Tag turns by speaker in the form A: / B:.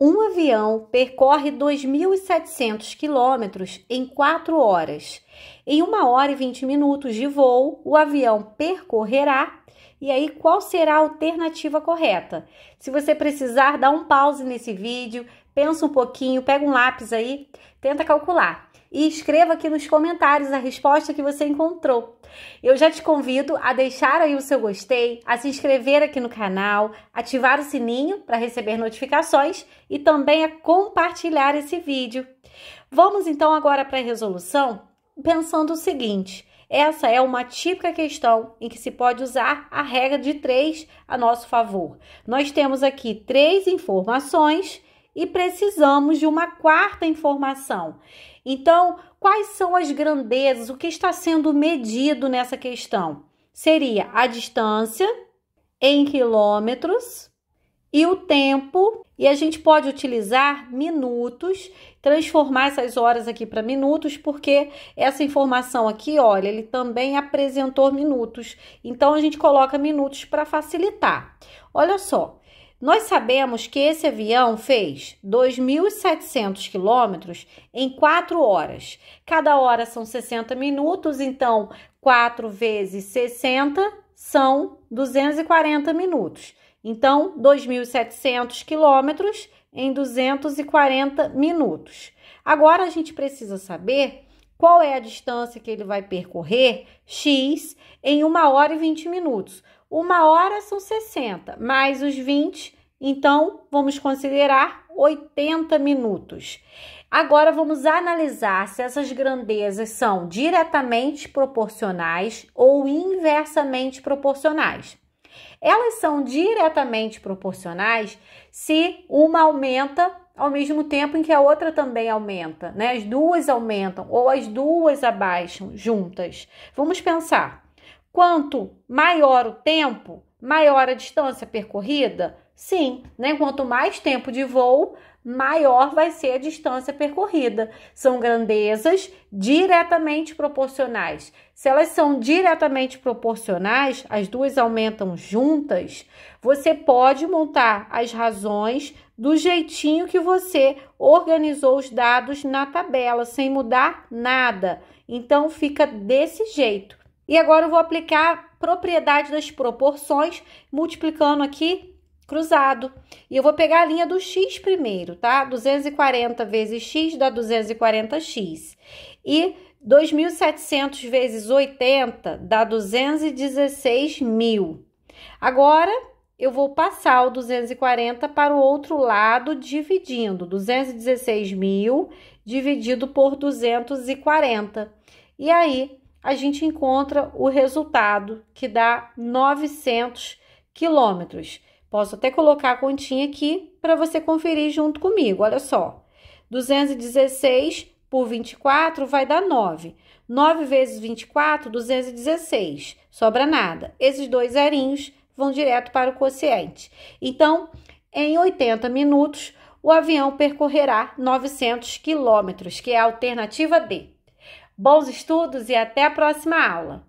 A: Um avião percorre 2.700 quilômetros em 4 horas. Em 1 hora e 20 minutos de voo, o avião percorrerá e aí, qual será a alternativa correta? Se você precisar, dá um pause nesse vídeo, pensa um pouquinho, pega um lápis aí, tenta calcular. E escreva aqui nos comentários a resposta que você encontrou. Eu já te convido a deixar aí o seu gostei, a se inscrever aqui no canal, ativar o sininho para receber notificações e também a compartilhar esse vídeo. Vamos então agora para a resolução, pensando o seguinte: essa é uma típica questão em que se pode usar a regra de três a nosso favor. Nós temos aqui três informações e precisamos de uma quarta informação. Então, quais são as grandezas? O que está sendo medido nessa questão? Seria a distância em quilômetros e o tempo, e a gente pode utilizar minutos, transformar essas horas aqui para minutos, porque essa informação aqui, olha, ele também apresentou minutos. Então a gente coloca minutos para facilitar. Olha só, nós sabemos que esse avião fez 2.700 quilômetros em 4 horas. Cada hora são 60 minutos, então 4 vezes 60 são 240 minutos. Então, 2.700 quilômetros em 240 minutos. Agora a gente precisa saber qual é a distância que ele vai percorrer, x, em 1 hora e 20 minutos. Uma hora são 60, mais os 20, então vamos considerar 80 minutos. Agora vamos analisar se essas grandezas são diretamente proporcionais ou inversamente proporcionais elas são diretamente proporcionais se uma aumenta ao mesmo tempo em que a outra também aumenta, né? As duas aumentam ou as duas abaixam juntas. Vamos pensar. Quanto maior o tempo, maior a distância percorrida? Sim, né? Quanto mais tempo de voo, maior vai ser a distância percorrida. São grandezas diretamente proporcionais. Se elas são diretamente proporcionais, as duas aumentam juntas, você pode montar as razões do jeitinho que você organizou os dados na tabela, sem mudar nada. Então fica desse jeito. E agora eu vou aplicar a propriedade das proporções, multiplicando aqui cruzado. E eu vou pegar a linha do x primeiro, tá? 240 vezes x dá 240x. E 2.700 vezes 80 dá 216.000. Agora, eu vou passar o 240 para o outro lado, dividindo 216.000 dividido por 240. E aí, a gente encontra o resultado, que dá 900 quilômetros. Posso até colocar a continha aqui para você conferir junto comigo. Olha só. 216 por 24 vai dar 9. 9 vezes 24, 216. Sobra nada. Esses dois zerinhos vão direto para o quociente. Então, em 80 minutos, o avião percorrerá 900 quilômetros, que é a alternativa D. Bons estudos e até a próxima aula!